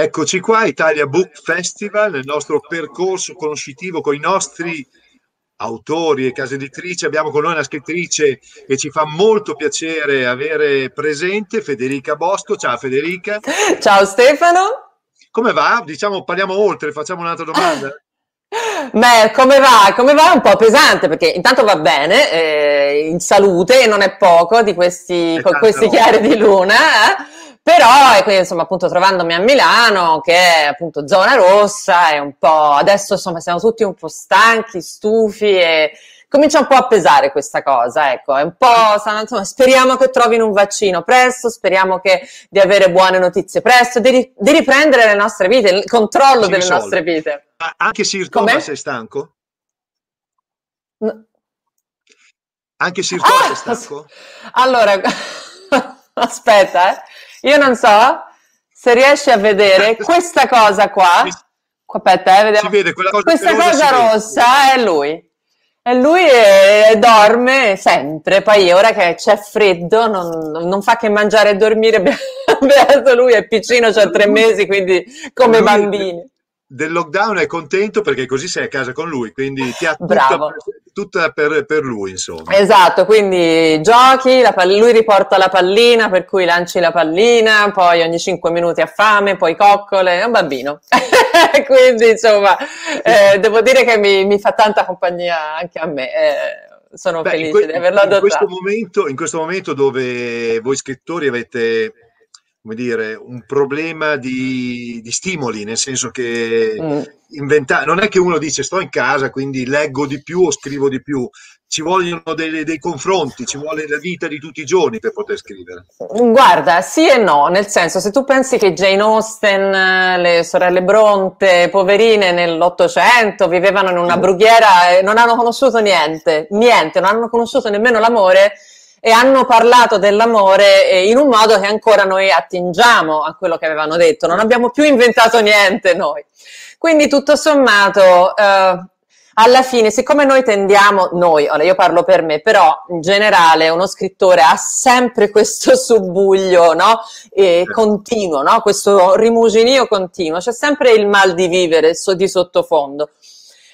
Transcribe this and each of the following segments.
Eccoci qua, Italia Book Festival, nel nostro percorso conoscitivo con i nostri autori e case editrici. Abbiamo con noi una scrittrice che ci fa molto piacere avere presente, Federica Bosco. Ciao Federica. Ciao Stefano. Come va? Diciamo, parliamo oltre, facciamo un'altra domanda. Beh, come va? Come va? È un po' pesante perché intanto va bene, eh, in salute e non è poco di questi, questi chiari di luna. Eh? Però, e quindi, insomma, appunto, trovandomi a Milano, che è appunto zona rossa, è un po'. adesso, insomma, siamo tutti un po' stanchi, stufi e comincia un po' a pesare questa cosa, ecco, è un po', insomma, speriamo che trovino un vaccino presto, speriamo che, di avere buone notizie presto, di, di riprendere le nostre vite, il controllo si delle risolve. nostre vite. Ma anche se Com'è? sei stanco? No. Anche Sircoma ah, sei stanco? Allora, aspetta, eh. Io non so se riesci a vedere questa cosa qua. Aspetta, eh, vediamo. Si vede quella cosa questa cosa rossa vede. è lui. E lui è, dorme sempre, poi ora che c'è freddo non, non fa che mangiare e dormire, beato lui è piccino, c'ha tre mesi, quindi come bambini. Del lockdown è contento perché così sei a casa con lui, quindi ti ha Bravo tutta per, per, lui, insomma. Esatto, quindi giochi, pall- lui riporta la pallina, per cui lanci la pallina, poi ogni 5 minuti ha fame, poi coccole, è un bambino. quindi, insomma, eh, devo dire che mi, mi, fa tanta compagnia anche a me. Eh sono Beh, felice que- di averlo adottato. In questo, momento, in questo, momento, dove voi scrittori avete come dire, un problema di, di stimoli, nel senso che mm. inventa- non è che uno dice sto in casa, quindi leggo di più o scrivo di più, ci vogliono dei, dei, confronti, ci vuole la vita di tutti i giorni per poter scrivere. Guarda, sì e no, nel senso, se tu pensi che Jane Austen, le sorelle Bronte, poverine nell'Ottocento, vivevano in una mm. brughiera e non hanno conosciuto niente, niente, non hanno conosciuto nemmeno l'amore, e hanno parlato dell'amore in un modo che ancora noi attingiamo a quello che avevano detto, non abbiamo più inventato niente noi. Quindi tutto sommato, eh, alla fine, siccome noi tendiamo, noi, ora io parlo per me, però in generale uno scrittore ha sempre questo subbuglio no? E continuo, no? questo rimuginio continuo, c'è sempre il mal di vivere di sottofondo.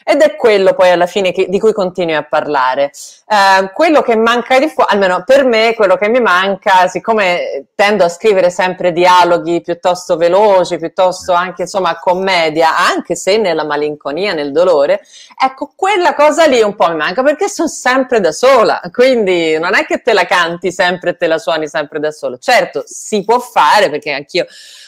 Ed è quello poi alla fine che, di cui continui a parlare. Eh, quello che manca di qua, almeno per me, quello che mi manca, siccome tendo a scrivere sempre dialoghi piuttosto veloci, piuttosto anche insomma commedia, anche se nella malinconia, nel dolore, ecco quella cosa lì un po' mi manca perché sono sempre da sola, quindi non è che te la canti sempre e te la suoni sempre da solo. Certo, si può fare perché anch'io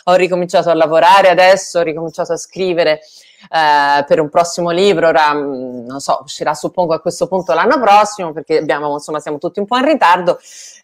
ho ricominciato a lavorare adesso, ho ricominciato a scrivere eh, per un prossimo libro, ora mm, non so, uscirà suppongo a questo punto l'anno prossimo, perché abbiamo, insomma, siamo tutti un po' in ritardo,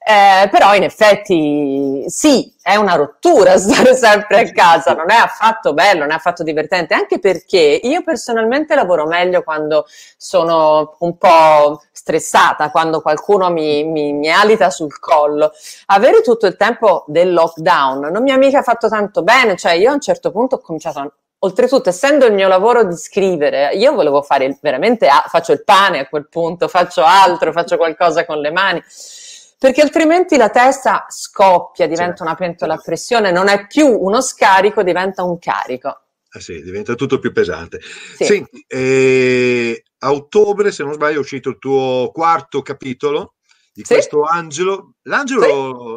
eh, però in effetti sì, è una rottura stare sempre a casa, non è affatto bello, non è affatto divertente, anche perché io personalmente lavoro meglio quando sono un po' stressata, quando qualcuno mi, mi, mi alita sul collo. Avere tutto il tempo del lockdown non mi ha mica fatto tanto bene, cioè io a un certo punto ho cominciato a oltretutto, essendo il mio lavoro di scrivere, io volevo fare il, veramente, a, ah, faccio il pane a quel punto, faccio altro, faccio qualcosa con le mani, perché altrimenti la testa scoppia, diventa certo. una pentola a pressione, non è più uno scarico, diventa un carico. Eh sì, diventa tutto più pesante. Sì. Senti, eh, a ottobre, se non sbaglio, è uscito il tuo quarto capitolo di sì. questo angelo. L'angelo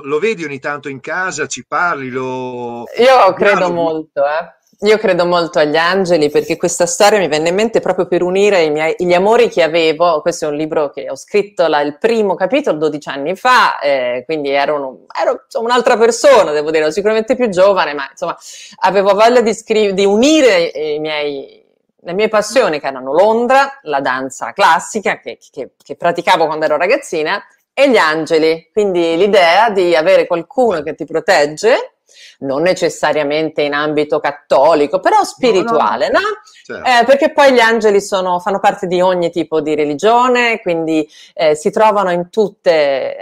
sì. lo vedi ogni tanto in casa, ci parli, lo... Io credo Guarda, molto, eh. Io credo molto agli angeli perché questa storia mi venne in mente proprio per unire miei, gli amori che avevo. Questo è un libro che ho scritto la, il primo capitolo 12 anni fa, eh, quindi ero, un, ero insomma, un'altra persona, devo dire, ero sicuramente più giovane, ma insomma avevo voglia di, scri- di unire miei, le mie passioni che erano Londra, la danza classica che, che, che praticavo quando ero ragazzina e gli angeli. Quindi l'idea di avere qualcuno che ti protegge non necessariamente in ambito cattolico, però spirituale, no? no, no. Certo. Eh, perché poi gli angeli sono, fanno parte di ogni tipo di religione, quindi eh, si trovano in tutte,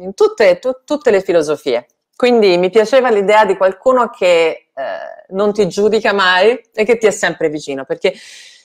in tutte, tu, tutte le filosofie. Quindi mi piaceva l'idea di qualcuno che eh, non ti giudica mai e che ti è sempre vicino, perché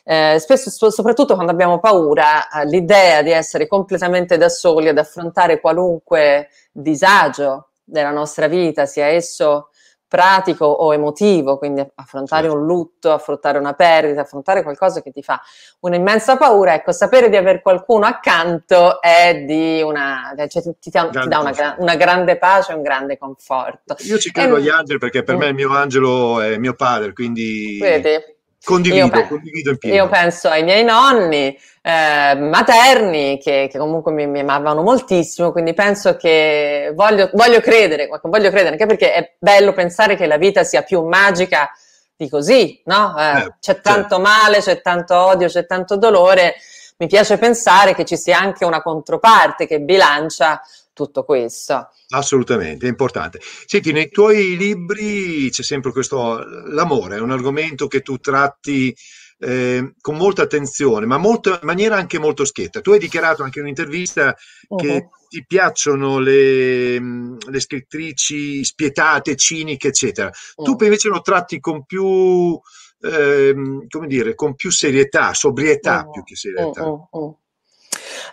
eh, spesso, soprattutto quando abbiamo paura, eh, l'idea di essere completamente da soli ad affrontare qualunque disagio della nostra vita, sia esso pratico o emotivo, quindi affrontare certo. un lutto, affrontare una perdita, affrontare qualcosa che ti fa un'immensa paura, ecco, sapere di avere qualcuno accanto è di una, cioè, ti, ti, ti dà una, una, grande pace, un grande conforto. Io ci credo e... Ehm agli angeli perché per mm. me il mio angelo è mio padre, quindi... Vedi? Condivido, io, condivido io, penso ai miei nonni eh, materni che, che comunque mi, mi, amavano moltissimo, quindi penso che voglio, voglio, credere, ecco, voglio credere, anche perché è bello pensare che la vita sia più magica di così, no? Eh, eh, c'è tanto certo. male, c'è tanto odio, c'è tanto dolore. Mi piace pensare che ci sia anche una controparte che bilancia tutto questo. Assolutamente, è importante. Senti, nei tuoi libri c'è sempre questo, l'amore è un argomento che tu tratti eh, con molta attenzione, ma molto, in maniera anche molto schietta. Tu hai dichiarato anche in un'intervista che uh-huh. ti piacciono le, le, scrittrici spietate, ciniche, eccetera. Uh-huh. Tu mm. invece lo tratti con più, eh, come dire, con più serietà, sobrietà uh-huh. più che serietà. Mm,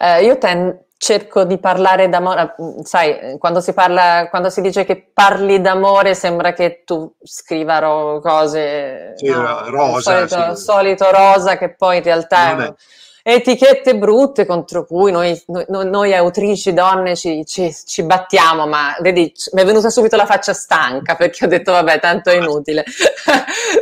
eh, io ten- cerco di parlare d'amore, mm, sai, eh, quando si, parla, quando si dice che parli d'amore sembra che tu scriva ro- cose... Sì, no, rosa. Solito, sì. solito rosa che poi in realtà... è etichette brutte contro cui noi, noi, noi autrici donne ci, ci, ci, battiamo, ma vedi, mi è venuta subito la faccia stanca perché ho detto vabbè, tanto è inutile.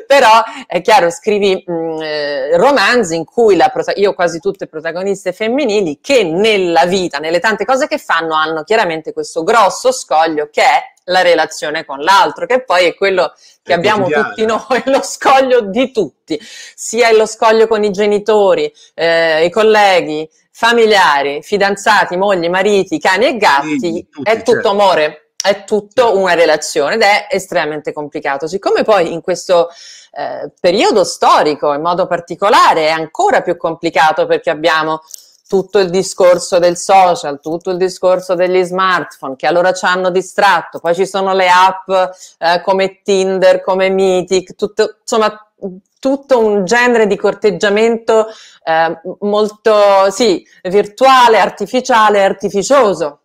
Però è chiaro, scrivi mh, mm, eh, romanzi in cui la prota- io ho quasi tutte protagoniste femminili che nella vita, nelle tante cose che fanno, hanno chiaramente questo grosso scoglio che è la relazione con l'altro, che poi è quello che è abbiamo quotidiano. tutti noi, lo scoglio di tutti, sia lo scoglio con i genitori, eh, i colleghi, familiari, fidanzati, mogli, mariti, cani e gatti, sì, tutti, è tutto certo. amore è tutto certo. una relazione ed è estremamente complicato. Siccome poi in questo eh, periodo storico, in modo particolare, è ancora più complicato perché abbiamo tutto il discorso del social, tutto il discorso degli smartphone che allora ci hanno distratto, poi ci sono le app eh, come Tinder, come Mythic, tutto, insomma tutto un genere di corteggiamento eh, molto sì, virtuale, artificiale, artificioso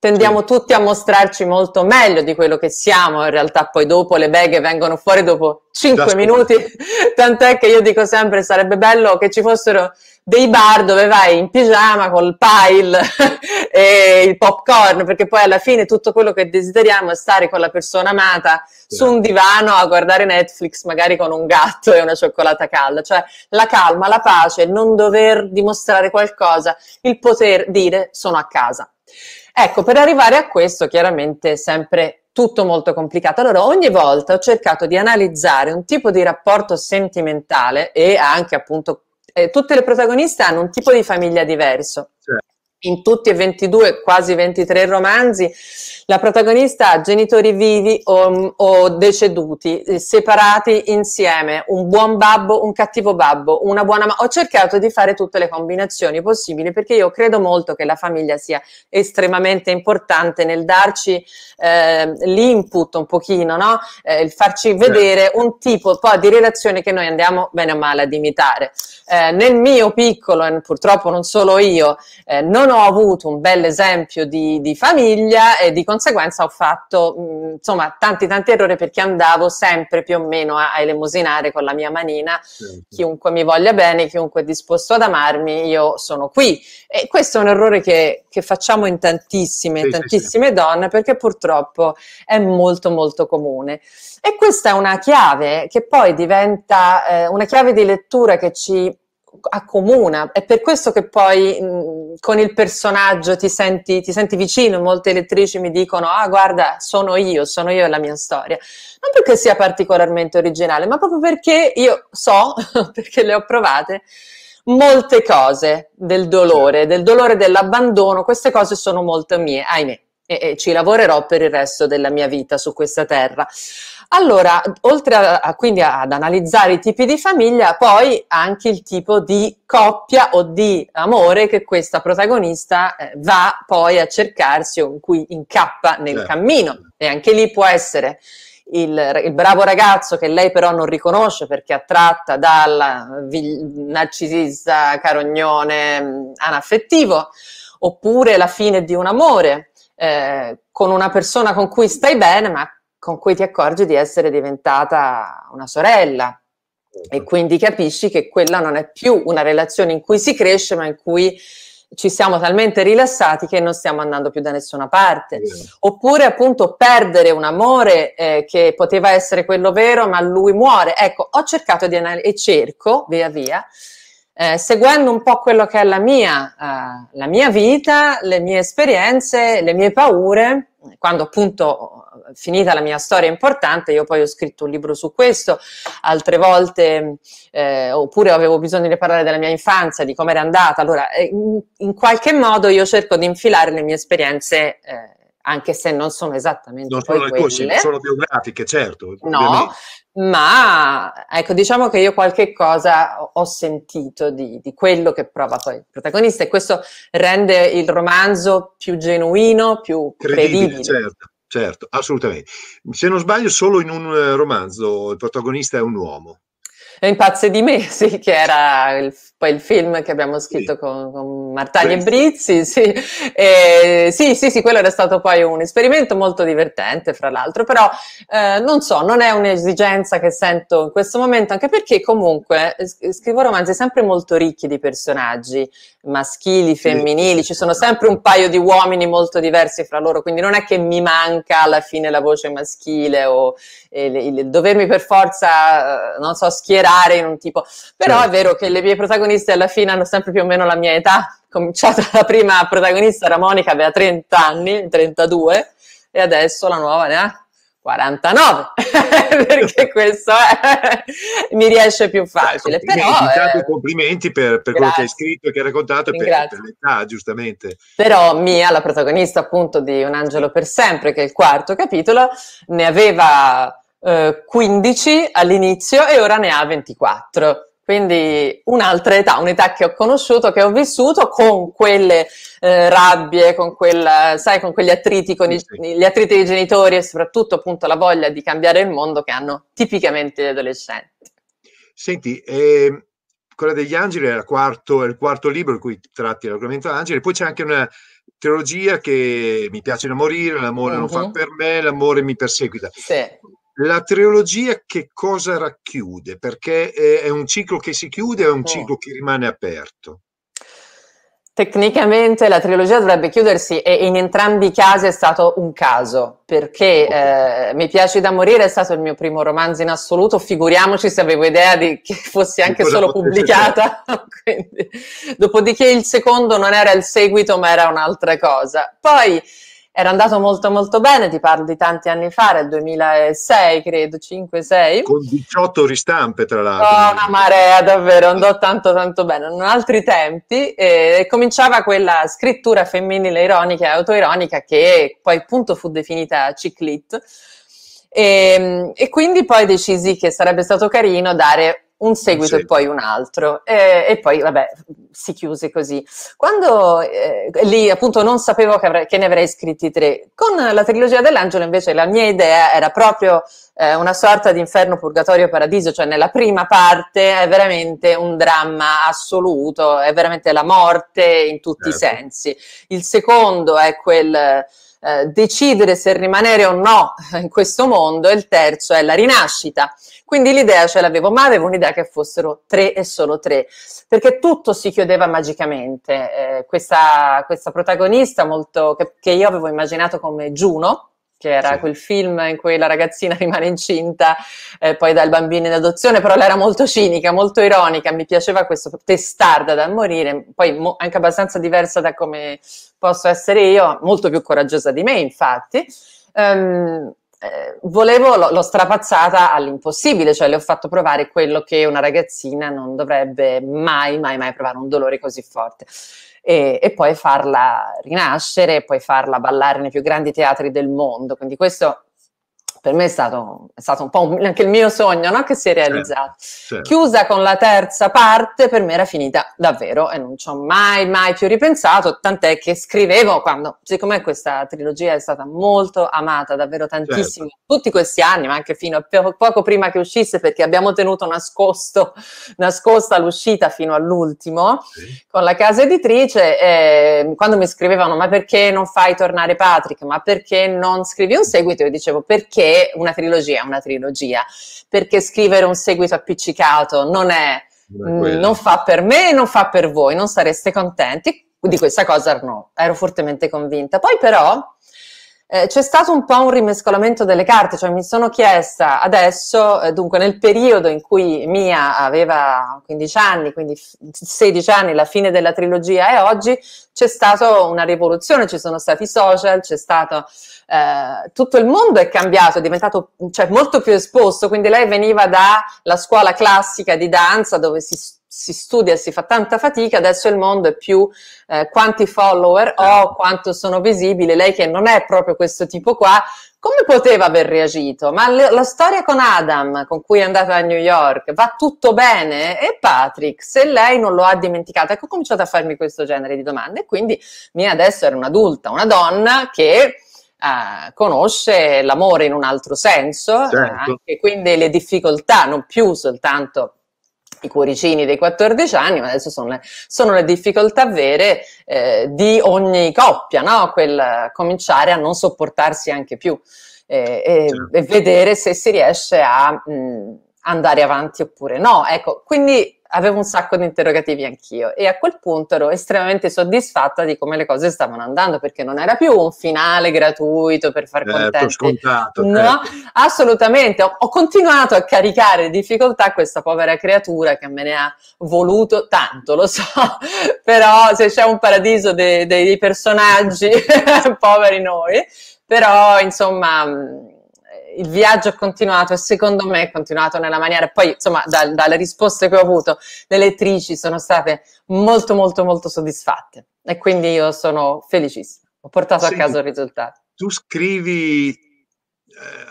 tendiamo tutti a mostrarci molto meglio di quello che siamo, in realtà poi dopo le beghe vengono fuori dopo 5 minuti, tant'è che io dico sempre sarebbe bello che ci fossero dei bar dove vai in pigiama col pile e il popcorn, perché poi alla fine tutto quello che desideriamo è stare con la persona amata sì. su un divano a guardare Netflix, magari con un gatto e una cioccolata calda, cioè la calma, la pace, non dover dimostrare qualcosa, il poter dire sono a casa. Ecco, per arrivare a questo chiaramente è sempre tutto molto complicato. Allora, ogni volta ho cercato di analizzare un tipo di rapporto sentimentale e anche appunto eh, tutte le protagoniste hanno un tipo di famiglia diverso. Certo in tutti e 22, quasi 23 romanzi, la protagonista ha genitori vivi o, o, deceduti, eh, separati insieme, un buon babbo, un cattivo babbo, una buona mamma. Ho cercato di fare tutte le combinazioni possibili perché io credo molto che la famiglia sia estremamente importante nel darci eh, l'input un pochino, no? eh, il farci certo. vedere un tipo poi, di relazione che noi andiamo bene o male ad imitare eh, nel mio piccolo, e purtroppo non solo io, eh, non ho avuto un bel esempio di, di, famiglia e di conseguenza ho fatto mh, mm, insomma tanti tanti errori perché andavo sempre più o meno a, a elemosinare con la mia manina certo. chiunque mi voglia bene, chiunque è disposto ad amarmi, io sono qui. E questo è un errore che, che facciamo in tantissime, sì, tantissime sì, sì. donne perché purtroppo è molto molto comune. E questa è una chiave che poi diventa eh, una chiave di lettura che ci accomuna. È per questo che poi mh, con il personaggio ti senti, ti senti, vicino. Molte lettrici mi dicono: Ah, guarda, sono io, sono io e la mia storia. Non perché sia particolarmente originale, ma proprio perché io so, perché le ho provate, molte cose del dolore, del dolore dell'abbandono. Queste cose sono molto mie, ahimè e, e ci lavorerò per il resto della mia vita su questa terra. Allora, oltre a, a, quindi ad analizzare i tipi di famiglia, poi anche il tipo di coppia o di amore che questa protagonista eh, va poi a cercarsi o in cui incappa nel certo. cammino. E anche lì può essere il, il, bravo ragazzo che lei però non riconosce perché è attratta dal narcisista carognone anaffettivo, oppure la fine di un amore eh, con una persona con cui stai bene, ma con cui ti accorgi di essere diventata una sorella. E certo. quindi capisci che quella non è più una relazione in cui si cresce, ma in cui ci siamo talmente rilassati che non stiamo andando più da nessuna parte. Oppure appunto perdere un amore eh, che poteva essere quello vero, ma lui muore. Ecco, ho cercato di analizzare e cerco via via eh, seguendo un po' quello che è la mia, eh, la mia, vita, le mie esperienze, le mie paure, quando appunto eh, finita la mia storia importante, io poi ho scritto un libro su questo, altre volte eh, oppure avevo bisogno di parlare della mia infanzia, di come era andata, allora eh, in, qualche modo io cerco di infilare le mie esperienze eh, anche se non sono esattamente non sono le tue, sono biografiche, certo. No, ma ecco, diciamo che io qualche cosa ho sentito di, di, quello che prova poi il protagonista e questo rende il romanzo più genuino, più credibile. Certo, certo, assolutamente. Se non sbaglio, solo in un eh, romanzo il protagonista è un uomo. in pazze di me, sì, che era il, poi il film che abbiamo scritto sì. con, con, Martagli Beh. e Brizzi, sì. E, sì. sì, sì, quello era stato poi un esperimento molto divertente, fra l'altro, però eh, non so, non è un'esigenza che sento in questo momento, anche perché comunque eh, eh, scrivo romanzi sempre molto ricchi di personaggi, maschili, femminili, ci sono sempre un paio di uomini molto diversi fra loro, quindi non è che mi manca alla fine la voce maschile o eh, il, il dovermi per forza, non so, schierare in un tipo, però certo. è vero che le mie protagoniste protagonisti alla fine hanno sempre più o meno la mia età. Cominciata la prima protagonista era Monica, aveva 30 anni, 32, e adesso la nuova ne ha 49 perché questo è, mi riesce più facile ecco, però, eh, complimenti per, per quello che hai scritto e che hai raccontato e per, per, l'età giustamente però Mia la protagonista appunto di Un angelo per sempre che è il quarto capitolo ne aveva eh, 15 all'inizio e ora ne ha 24 quindi un'altra età, un'età che ho conosciuto, che ho vissuto con quelle eh, rabbie, con, quel, sai, con quegli attriti, con i, gli attriti dei genitori e soprattutto appunto la voglia di cambiare il mondo che hanno tipicamente gli adolescenti. Senti, eh, quella degli angeli è, quarto, è, il quarto libro in cui tratti l'argomento angeli, poi c'è anche una teologia che mi piace da morire, l'amore uh-huh. non fa mhm. per me, l'amore mi perseguita. Sì. La trilogia che cosa racchiude? Perché eh, è, un ciclo che si chiude o è un eh. ciclo che rimane aperto? Tecnicamente la trilogia dovrebbe chiudersi e in entrambi i casi è stato un caso, perché eh, Mi piace da morire è stato il mio primo romanzo in assoluto, figuriamoci se avevo idea di, che fosse anche solo pubblicata. Quindi, dopodiché il secondo non era il seguito ma era un'altra cosa. Poi era andato molto molto bene, ti parlo di tanti anni fa, era il 2006 credo, 5-6. Con 18 ristampe tra l'altro. Oh, una marea davvero, andò tanto tanto bene, in altri tempi e cominciava quella scrittura femminile ironica e autoironica che poi appunto fu definita ciclit. E, ehm, e quindi poi decisi che sarebbe stato carino dare un seguito sì. e poi un altro e, e, poi vabbè si chiuse così quando eh, lì appunto non sapevo che, avrei, che, ne avrei scritti tre con la trilogia dell'angelo invece la mia idea era proprio eh, una sorta di inferno purgatorio paradiso cioè nella prima parte è veramente un dramma assoluto è veramente la morte in tutti certo. i sensi il secondo è quel eh, decidere se rimanere o no in questo mondo e il terzo è la rinascita. Quindi l'idea ce l'avevo, ma avevo un'idea che fossero tre e solo tre, perché tutto si chiudeva magicamente. Eh, questa, questa protagonista molto, che, che io avevo immaginato come Giuno, che era sì. quel film in cui la ragazzina rimane incinta eh, poi dà il bambino in adozione, però lei era molto cinica, molto ironica, mi piaceva questo testarda da morire, poi mo- anche abbastanza diversa da come posso essere io, molto più coraggiosa di me infatti. Um, eh, volevo, l- l'ho strapazzata all'impossibile, cioè le ho fatto provare quello che una ragazzina non dovrebbe mai, mai, mai provare, un dolore così forte e, e poi farla rinascere, poi farla ballare nei più grandi teatri del mondo. Quindi questo per me è stato, è stato, un po' un, anche il mio sogno no? che si è certo, realizzato. Certo. Chiusa con la terza parte, per me era finita davvero e non ci ho mai, mai più ripensato, tant'è che scrivevo quando, siccome questa trilogia è stata molto amata, davvero tantissimo, certo. tutti questi anni, ma anche fino a po- poco prima che uscisse, perché abbiamo tenuto nascosto, nascosta l'uscita fino all'ultimo sì. con la casa editrice, eh, quando mi scrivevano ma perché non fai tornare Patrick, ma perché non scrivi un seguito, io dicevo perché una trilogia è una trilogia, perché scrivere un seguito appiccicato non è... Non, fa per me, non fa per voi, non sareste contenti di questa cosa no, ero fortemente convinta. Poi però eh, c'è stato un po' un rimescolamento delle carte, cioè mi sono chiesta adesso, eh, dunque nel periodo in cui Mia aveva 15 anni, quindi 16 anni, la fine della trilogia e oggi c'è stata una rivoluzione, ci sono stati social, c'è stato eh, tutto il mondo è cambiato, è diventato cioè, molto più esposto, quindi lei veniva dalla scuola classica di danza dove si studia si studia si fa tanta fatica, adesso il mondo è più eh, quanti follower ho, certo. quanto sono visibile, lei che non è proprio questo tipo qua, come poteva aver reagito? Ma le, la storia con Adam, con cui è andata a New York, va tutto bene? E Patrick, se lei non lo ha dimenticato, ecco, ho cominciato a farmi questo genere di domande, quindi mia adesso era un'adulta, una donna che... Uh, conosce l'amore in un altro senso, certo. anche quindi le difficoltà, non più soltanto i cuoricini dei 14 anni, ma adesso sono le, sono le difficoltà vere eh, di ogni coppia, no? Quel cominciare a non sopportarsi anche più eh, e, certo. e, vedere se si riesce a mh, mm, andare avanti oppure no. Ecco, quindi avevo un sacco di interrogativi anch'io e a quel punto ero estremamente soddisfatta di come le cose stavano andando perché non era più un finale gratuito per far certo, contenti. Eh, scontato, no, eh. assolutamente. Ho, ho, continuato a caricare difficoltà a questa povera creatura che me ne ha voluto tanto, lo so, però se c'è un paradiso dei, dei personaggi, poveri noi, però insomma il viaggio è continuato e secondo me è continuato nella maniera, poi insomma dal, dalle risposte che ho avuto le lettrici sono state molto molto molto soddisfatte e quindi io sono felicissima, ho portato sì, a casa il risultato. Tu scrivi, eh,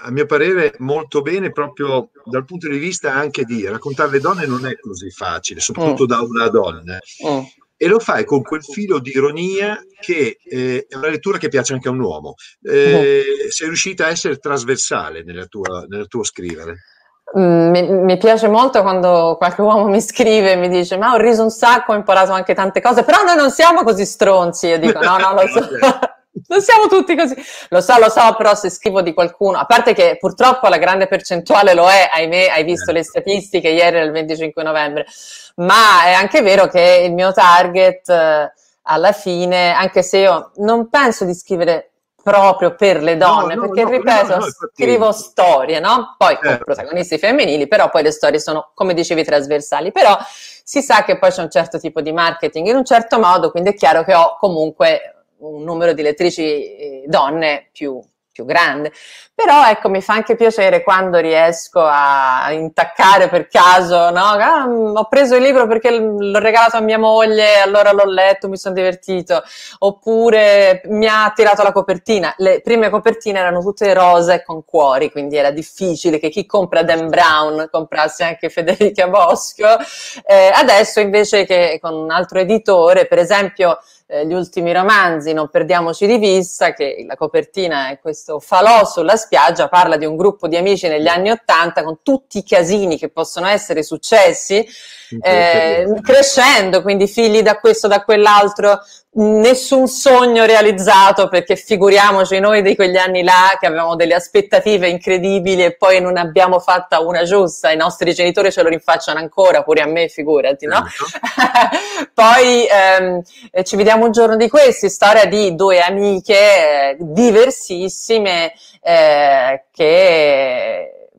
a mio parere, molto bene proprio dal punto di vista anche di raccontare le donne non è così facile, soprattutto mm. da una donna. Mm e lo fai con quel filo di ironia che eh, è una lettura che piace anche a un uomo. Eh, uh Sei riuscita a essere trasversale nella tua, nel tuo scrivere. Mm, mi, mi, piace molto quando qualche uomo mi scrive e mi dice: Ma ho riso un sacco, ho imparato anche tante cose, però noi non siamo così stronzi. Io dico: No, no, lo so. non siamo tutti così. Lo so, lo so, però se scrivo di qualcuno, a parte che purtroppo la grande percentuale lo è, ahimè, hai visto certo. le statistiche ieri era il 25 novembre, ma è anche vero che il mio target eh, alla fine, anche se io non penso di scrivere proprio per le donne, no, no, perché no, ripeto, scrivo storie, no? Poi certo. con protagonisti femminili, però poi le storie sono, come dicevi, trasversali, però si sa che poi c'è un certo tipo di marketing in un certo modo, quindi è chiaro che ho comunque un numero di lettrici eh, donne più, più grande. Però ecco, mi fa anche piacere quando riesco a intaccare per caso, no? Ah, ho preso il libro perché l'ho regalato a mia moglie, allora l'ho letto, mi sono divertito. Oppure mi ha tirato la copertina. Le prime copertine erano tutte rose con cuori, quindi era difficile che chi compra Dan Brown comprasse anche Federica Bosco. Eh, adesso invece che con un altro editore, per esempio eh, gli ultimi romanzi, Non perdiamoci di vista, che la copertina è questo falò sulla spiaggia, parla di un gruppo di amici negli mm. anni Ottanta con tutti i casini che possono essere successi, eh, crescendo, quindi figli da questo, da quell'altro, nessun sogno realizzato perché figuriamoci noi di quegli anni là che avevamo delle aspettative incredibili e poi non abbiamo fatta una giusta, i nostri genitori ce lo rinfacciano ancora, pure a me figurati, no? Certo. poi ehm, ci vediamo Vogliamo un giorno di questi, storia di due amiche eh, diversissime eh, che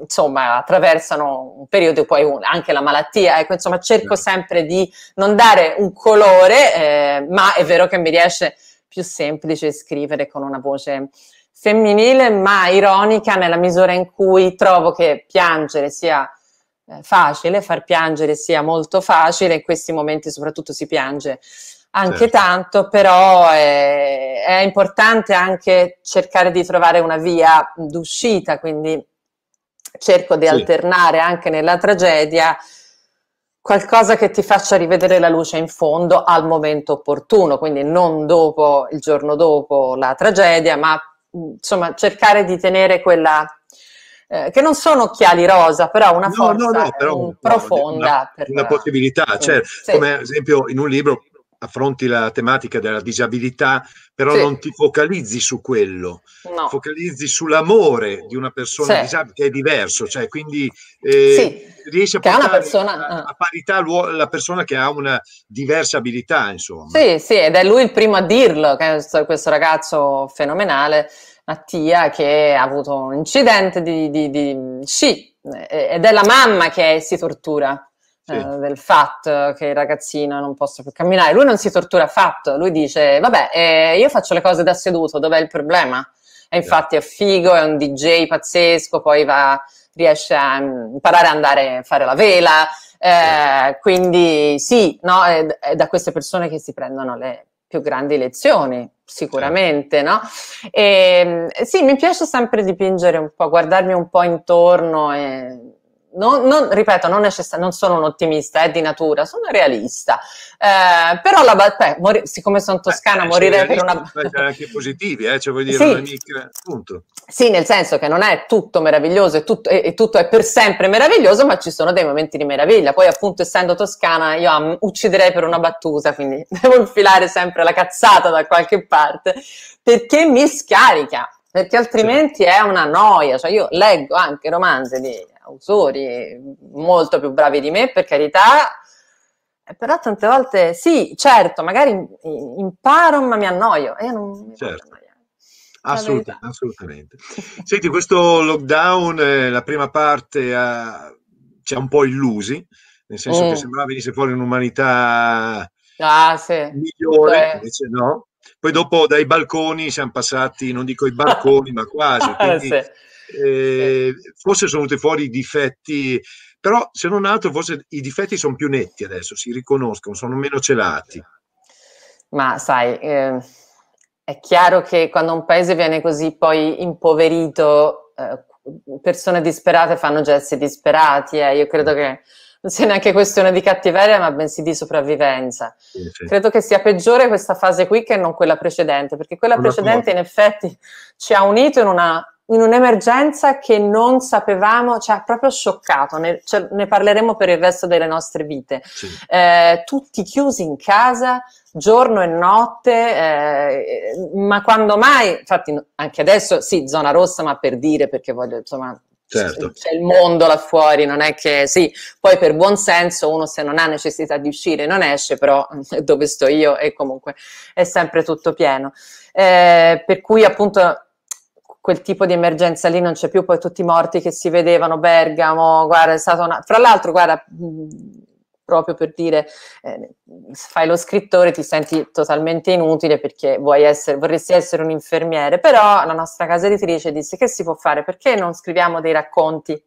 insomma attraversano un periodo e poi anche la malattia ecco insomma cerco certo. sempre di non dare un colore eh, ma è vero che mi riesce più semplice scrivere con una voce femminile ma ironica nella misura in cui trovo che piangere sia eh, facile, far piangere sia molto facile, in questi momenti soprattutto si piange anche certo. tanto, però è, eh, è, importante anche cercare di trovare una via d'uscita, quindi cerco di sì. alternare anche nella tragedia qualcosa che ti faccia rivedere la luce in fondo al momento opportuno, quindi non dopo, il giorno dopo la tragedia, ma mm, insomma cercare di tenere quella eh, che non sono occhiali rosa, però una no, forza no, no, eh, però, profonda. Una, una, per, una possibilità, sì, cioè, sì. come ad esempio in un libro affronti la tematica della disabilità, però sì. non ti focalizzi su quello, no. focalizzi sull'amore di una persona sì. disabile che è diverso, cioè quindi eh, sì. riesci a portare persona... a, eh. a, parità la persona che ha una diversa abilità, insomma. Sì, sì, ed è lui il primo a dirlo, questo ragazzo fenomenale, Mattia, che ha avuto un incidente di, di, di sci, eh, ed è la mamma che si tortura sì. Eh, del fatto che il ragazzino non possa più camminare. Lui non si tortura affatto, lui dice, vabbè, eh, io faccio le cose da seduto, dov'è il problema? E infatti è figo, è un DJ pazzesco, poi va, riesce a mm, imparare a andare a fare la vela, eh, quindi sì, no, è, è da queste persone che si prendono le più grandi lezioni, sicuramente, no? E, ehm, sì, mi piace sempre dipingere un po', guardarmi un po' intorno e non, non, ripeto, non, necessar- non sono un ottimista eh, di natura, sono realista. Eh, però la beh, mori- siccome sono toscana, eh, morire per una. anche positivi, eh, cioè vuol dire, sì. Amica, sì, nel senso che non è tutto meraviglioso e tutto, e, e tutto, è per sempre meraviglioso, ma ci sono dei momenti di meraviglia. Poi, appunto, essendo toscana, io am- ucciderei per una battuta, quindi devo infilare sempre la cazzata da qualche parte perché mi scarica perché altrimenti sì. è una noia. Cioè io leggo anche romanzi di autori molto più bravi di me, per carità, eh, però tante volte sì, certo, magari imparo ma mi annoio. Io non mi certo. Assolutamente, assolutamente. Senti, questo lockdown, eh, la prima parte eh, ci ha un po' illusi, nel senso mm. che sembrava venisse fuori un'umanità ah, sì. migliore, invece no. Poi dopo dai balconi siamo passati, non dico i balconi, ma quasi. Ah, quindi, sì eh, eh, forse sono venuti fuori i difetti, però se non altro forse i difetti sono più netti adesso, si riconoscono, sono meno celati. Ma sai, eh, è chiaro che quando un paese viene così poi impoverito, eh, persone disperate fanno gesti disperati, eh. io credo mm. che non sia neanche questione di cattiveria, ma bensì di sopravvivenza. Sì, sì. Credo che sia peggiore questa fase qui che non quella precedente, perché quella non precedente in effetti ci ha unito in una in un'emergenza che non sapevamo, ci cioè, ha proprio scioccato, ne, cioè, ne, parleremo per il resto delle nostre vite. Sì. Eh, tutti chiusi in casa, giorno e notte, eh, ma quando mai, infatti anche adesso sì, zona rossa, ma per dire, perché voglio, insomma, Certo. c'è il mondo là fuori, non è che sì, poi per buon senso uno se non ha necessità di uscire non esce, però dove sto io e comunque è sempre tutto pieno. Eh, per cui appunto quel tipo di emergenza lì non c'è più, poi tutti i morti che si vedevano, Bergamo, guarda, è stata una... Fra l'altro, guarda, mh, proprio per dire, eh, fai lo scrittore, ti senti totalmente inutile perché essere, vorresti essere un infermiere, però la nostra casa editrice disse che si può fare, perché non scriviamo dei racconti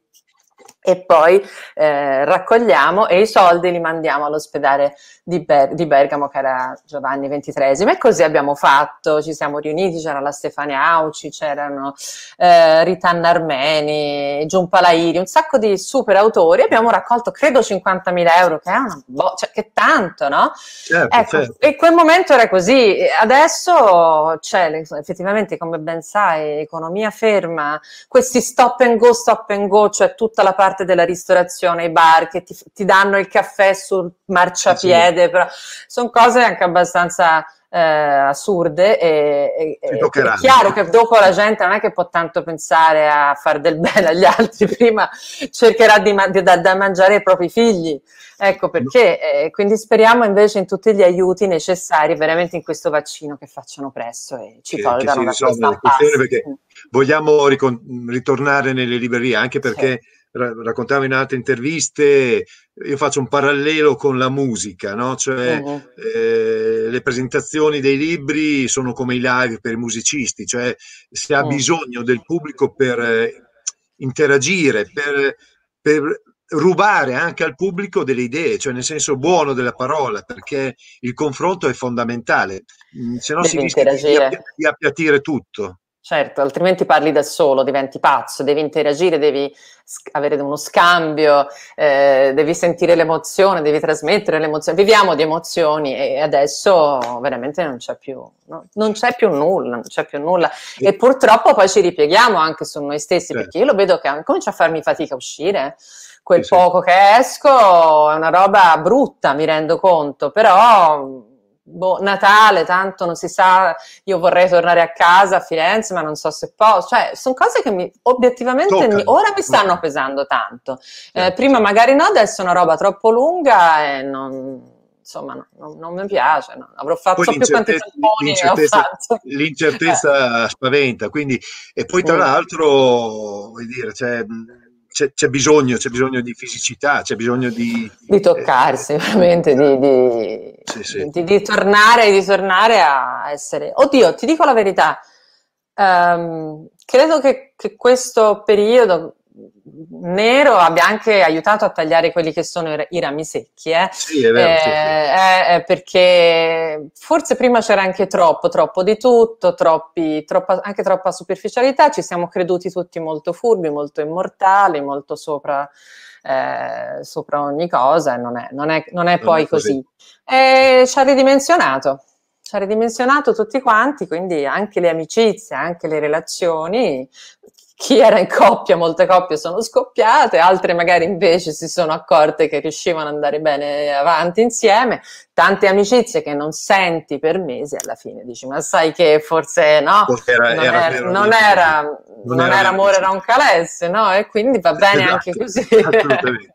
e poi eh, raccogliamo e i soldi li mandiamo all'ospedale di, Ber- di, Bergamo che era Giovanni XXIII e così abbiamo fatto, ci siamo riuniti, c'era la Stefania Auci, c'erano eh, Ritan Armeni, Giunpa Lairi, un sacco di super autori, abbiamo raccolto credo 50.000 euro che è una bo- cioè, che tanto no? Certo, ecco, certo. e quel momento era così, adesso c'è cioè, effettivamente come ben sai economia ferma, questi stop and go, stop and go, cioè tutta la parte parte della ristorazione, i bar che ti, ti danno il caffè sul marciapiede, sì. però sono cose anche abbastanza eh, assurde e, e è chiaro che dopo la gente non è che può tanto pensare a fare del bene agli altri, prima cercherà di, di da, da, mangiare ai propri figli. Ecco perché, eh, quindi speriamo invece in tutti gli aiuti necessari veramente in questo vaccino che facciano presto e ci che, tolgano che da questa perché mm. vogliamo ritornare nelle librerie anche perché sì raccontavo in altre interviste, io faccio un parallelo con la musica, no? cioè uh-huh. eh, le presentazioni dei libri sono come i live per i musicisti, cioè si ha uh-huh. bisogno del pubblico per eh, interagire, per, per, rubare anche al pubblico delle idee, cioè nel senso buono della parola, perché il confronto è fondamentale, mm, se no si rischia di, di appiattire tutto. Certo, altrimenti parli da solo, diventi pazzo, devi interagire, devi avere uno scambio, eh, devi sentire l'emozione, devi trasmettere l'emozione. Viviamo di emozioni e adesso veramente non c'è più, no? non c'è più nulla, non c'è più nulla. E purtroppo poi ci ripieghiamo anche su noi stessi, certo. perché io lo vedo che comincia a farmi fatica a uscire. Eh. Quel sì, poco sì. che esco è una roba brutta, mi rendo conto, però boh, Natale, tanto non si sa, io vorrei tornare a casa a Firenze, ma non so se posso. Cioè, sono cose che mi, obiettivamente mi, ora mi stanno pesando tanto. Eh, certo. prima magari no, adesso è una roba troppo lunga e non insomma no, non mi piace, no. avrò fatto so più quanti tamponi l'incertezza, l'incertezza eh. spaventa, quindi, e poi tra mm. l'altro, vuoi dire, cioè, c'è, c'è, bisogno, c'è bisogno di fisicità, c'è bisogno di... Di toccarsi, eh, veramente, di, di, sì, sì. Di, di, tornare, di tornare a essere... Oddio, ti dico la verità, um, credo che, che, questo periodo, Nero abbia anche aiutato a tagliare quelli che sono i rami secchi, eh? Sì, è vero. Eh, sì, sì. Eh, eh, eh, perché forse prima c'era anche troppo, troppo di tutto, troppi, troppa, anche troppa superficialità, ci siamo creduti tutti molto furbi, molto immortali, molto sopra, eh, sopra ogni cosa e non è, non è, non è non poi è così. così. E ci ha ridimensionato ci ha ridimensionato tutti quanti, quindi anche le amicizie, anche le relazioni, chi era in coppia, molte coppie sono scoppiate, altre magari invece si sono accorte che riuscivano ad andare bene avanti insieme, tante amicizie che non senti per mesi alla fine dici ma sai che forse no, era, era, era, non, non, non era amore, era un calesse, no? E quindi va bene esatto, anche così. Assolutamente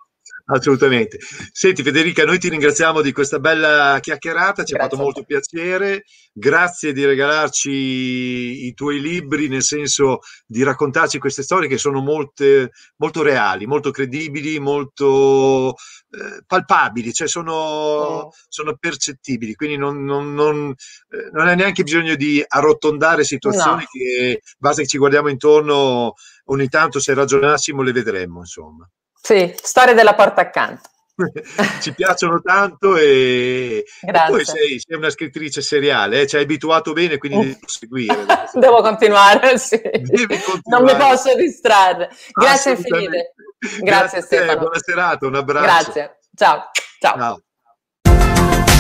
assolutamente. Senti Federica, noi ti ringraziamo di questa bella chiacchierata, ci ha fatto molto piacere, grazie di regalarci i tuoi libri, nel senso di raccontarci queste storie che sono molte, molto reali, molto credibili, molto eh, palpabili, cioè sono, mm. sono percettibili, quindi non, non, non, eh, non, hai neanche bisogno di arrotondare situazioni no. che basta che ci guardiamo intorno, ogni tanto se ragionassimo le vedremmo, insomma. Sì, storie della porta accanto. Ci piacciono tanto e, e poi sei, sei, una scrittrice seriale, eh? ci hai abituato bene, quindi oh. devo seguire. devo continuare, sì. continuare, Non mi posso distrarre. Grazie infinite. Grazie, Grazie Stefano. Buona serata, un abbraccio. Grazie. Ciao. Ciao. Ciao.